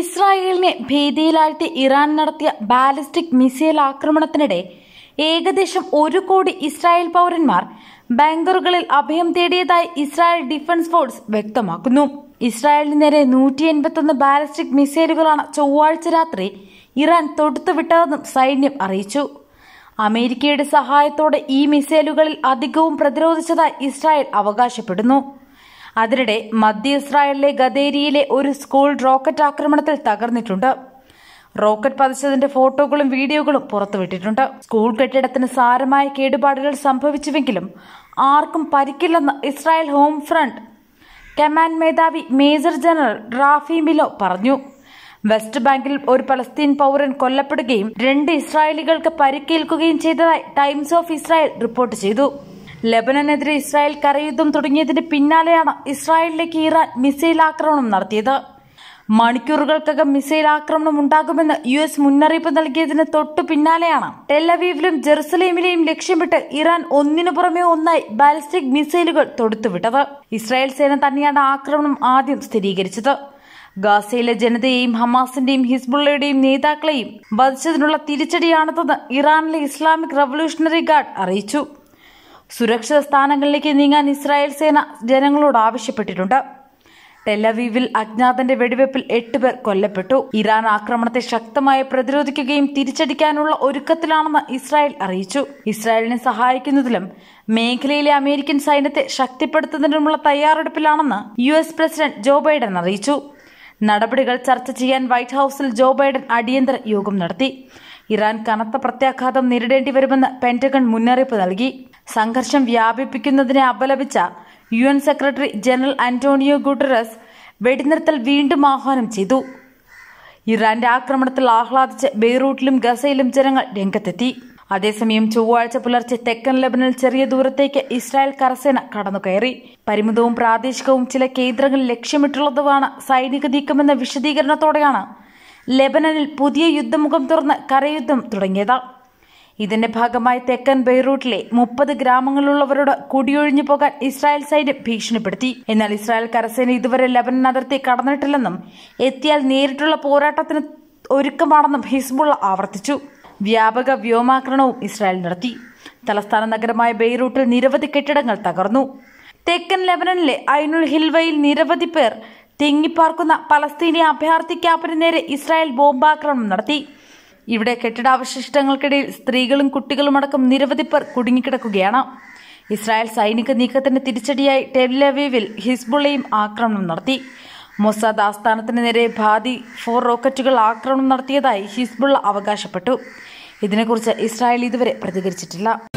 ഇസ്രായേലിനെ ഭീതിയിലാഴ്ത്തി ഇറാൻ നടത്തിയ ബാലിസ്റ്റിക് മിസൈൽ ആക്രമണത്തിനിടെ ഏകദേശം ഒരു കോടി ഇസ്രായേൽ പൗരന്മാർ ബാങ്കറുകളിൽ അഭയം തേടിയതായി ഇസ്രായേൽ ഡിഫൻസ് ഫോഴ്സ് വ്യക്തമാക്കുന്നു ഇസ്രായേലിന് നേരെ നൂറ്റി എൺപത്തൊന്ന് ബാലിസ്റ്റിക് മിസൈലുകളാണ് ചൊവ്വാഴ്ച രാത്രി ഇറാൻ തൊടുത്തുവിട്ടതെന്നും സൈന്യം അറിയിച്ചു അമേരിക്കയുടെ സഹായത്തോടെ ഈ മിസൈലുകളിൽ അധികവും പ്രതിരോധിച്ചതായി ഇസ്രായേൽ അവകാശപ്പെടുന്നു അതിനിടെ മധ്യ ഇസ്രായേലിലെ ഗദേരിയിലെ ഒരു സ്കൂൾ റോക്കറ്റ് ആക്രമണത്തിൽ തകർന്നിട്ടുണ്ട് റോക്കറ്റ് പതിച്ചതിന്റെ ഫോട്ടോകളും വീഡിയോകളും പുറത്തുവിട്ടിട്ടുണ്ട് സ്കൂൾ കെട്ടിടത്തിന് സാരമായ കേടുപാടുകൾ സംഭവിച്ചുവെങ്കിലും ആർക്കും പരിക്കില്ലെന്ന് ഇസ്രായേൽ ഹോം ഫ്രണ്ട് കമാൻഡ് മേധാവി മേജർ ജനറൽ റാഫി മിലോ പറഞ്ഞു വെസ്റ്റ് ബാങ്കിൽ ഒരു പലസ്തീൻ പൗരൻ കൊല്ലപ്പെടുകയും രണ്ട് ഇസ്രായേലികൾക്ക് പരിക്കേൽക്കുകയും ചെയ്തതായി ടൈംസ് ഓഫ് ഇസ്രായേൽ റിപ്പോർട്ട് ചെയ്തു ലബനനെതിരെ ഇസ്രായേൽ കരയുദ്ധം തുടങ്ങിയതിന് പിന്നാലെയാണ് ഇസ്രായേലിലേക്ക് ഇറാൻ മിസൈൽ ആക്രമണം നടത്തിയത് മണിക്കൂറുകൾക്കകം മിസൈൽ ആക്രമണം ഉണ്ടാകുമെന്ന് യു എസ് മുന്നറിയിപ്പ് നൽകിയതിന് തൊട്ടു പിന്നാലെയാണ് ടെല്ലവീവിലും ജെറുസലേമിലെയും ലക്ഷ്യമിട്ട് ഇറാൻ ഒന്നിനു പുറമെ ഒന്നായി ബാലിസ്റ്റിക് മിസൈലുകൾ തൊടുത്തുവിട്ടത് ഇസ്രായേൽ സേന തന്നെയാണ് ആക്രമണം ആദ്യം സ്ഥിരീകരിച്ചത് ഗാസയിലെ ജനതയെയും ഹമാസിന്റെയും ഹിസ്ബുള്ളയുടെയും നേതാക്കളെയും വധിച്ചതിനുള്ള തിരിച്ചടിയാണതെന്ന് ഇറാനിലെ ഇസ്ലാമിക് റവല്യൂഷണറി ഗാർഡ് അറിയിച്ചു സുരക്ഷിത സ്ഥാനങ്ങളിലേക്ക് നീങ്ങാൻ ഇസ്രായേൽ സേന ജനങ്ങളോട് ആവശ്യപ്പെട്ടിട്ടുണ്ട് ടെലവീവിൽ അജ്ഞാതന്റെ വെടിവെപ്പിൽ എട്ട് പേർ കൊല്ലപ്പെട്ടു ഇറാൻ ആക്രമണത്തെ ശക്തമായി പ്രതിരോധിക്കുകയും തിരിച്ചടിക്കാനുള്ള ഒരുക്കത്തിലാണെന്ന് ഇസ്രായേൽ അറിയിച്ചു ഇസ്രായേലിനെ സഹായിക്കുന്നതിലും മേഖലയിലെ അമേരിക്കൻ സൈന്യത്തെ ശക്തിപ്പെടുത്തുന്നതിനുമുള്ള തയ്യാറെടുപ്പിലാണെന്ന് U S president Joe Biden അറിയിച്ചു നടപടികൾ ചർച്ച ചെയ്യാൻ വൈറ്റ് ഹൌസിൽ ജോ ബൈഡൻ അടിയന്തര യോഗം നടത്തി ഇറാൻ കനത്ത പ്രത്യാഘാതം നേരിടേണ്ടി വരുമെന്ന് പെന്റഗൺ മുന്നറിയിപ്പ് നൽകി സംഘർഷം വ്യാപിപ്പിക്കുന്നതിനെ അപലപിച്ച U N secretary general Antonio Guterres വെടിനിർത്തൽ വീണ്ടും ആഹ്വാനം ചെയ്തു ഇറാന്റെ ആക്രമണത്തിൽ ആഹ്ലാദിച്ച് ബെയ്റൂട്ടിലും ഗസയിലും ജനങ്ങൾ രംഗത്തെത്തി അതേസമയം ചൊവ്വാഴ്ച പുലർച്ചെ തെക്കൻ ലബനിൽ ചെറിയ ദൂരത്തേക്ക് ഇസ്രായേൽ കരസേന കടന്നുകയറി പരിമിതവും പ്രാദേശികവും ചില കേന്ദ്രങ്ങൾ ലക്ഷ്യമിട്ടുള്ളതുമാണ് സൈനിക നീക്കമെന്ന വിശദീകരണത്തോടെയാണ് ലെബനനിൽ പുതിയ യുദ്ധമുഖം തുറന്ന് കരയുദ്ധം തുടങ്ങിയത് ഇതിന്റെ ഭാഗമായി തെക്കൻ ബെയ്റൂട്ടിലെ മുപ്പത് ഗ്രാമങ്ങളുള്ളവരോട് കുടിയൊഴിഞ്ഞു പോകാൻ ഇസ്രായേൽ സൈന്യം ഭീഷണിപ്പെടുത്തി എന്നാൽ ഇസ്രായേൽ കരസേന ഇതുവരെ ലബനൻ അതിർത്തി കടന്നിട്ടില്ലെന്നും എത്തിയാൽ നേരിട്ടുള്ള പോരാട്ടത്തിന് ഒരുക്കമാണെന്നും ഹിസ്ബുള്ള ആവർത്തിച്ചു വ്യാപക വ്യോമാക്രമണവും ഇസ്രായേൽ നടത്തി തലസ്ഥാന നഗരമായ ബെയ്റൂട്ടിൽ നിരവധി കെട്ടിടങ്ങൾ തകർന്നു തെക്കൻ ലെബനനിലെ ഐനുൽ ഹിൽവയിൽ നിരവധി പേർ തിങ്ങിപ്പാർക്കുന്ന പലസ്തീനി അഭയാർത്ഥി ക്യാമ്പിന് നേരെ ഇസ്രായേൽ ബോംബാക്രമണം നടത്തി ഇവിടെ കെട്ടിടാവശിഷ്ടങ്ങൾക്കിടയിൽ സ്ത്രീകളും കുട്ടികളുമടക്കം നിരവധി പേർ കുടുങ്ങിക്കിടക്കുകയാണ് ഇസ്രായേൽ സൈനിക നീക്കത്തിന് തിരിച്ചടിയായി ടെല്ലവീവിൽ ഹിസ്ബുള്ളയും ആക്രമണം നടത്തി മൊസാദ് ആസ്ഥാനത്തിന് നേരെ ഭാതി ഫോർ റോക്കറ്റുകൾ ആക്രമണം നടത്തിയതായി ഹിസ്ബുള്ള അവകാശപ്പെട്ടു ഇതിനെക്കുറിച്ച് ഇസ്രായേൽ ഇതുവരെ പ്രതികരിച്ചിട്ടില്ല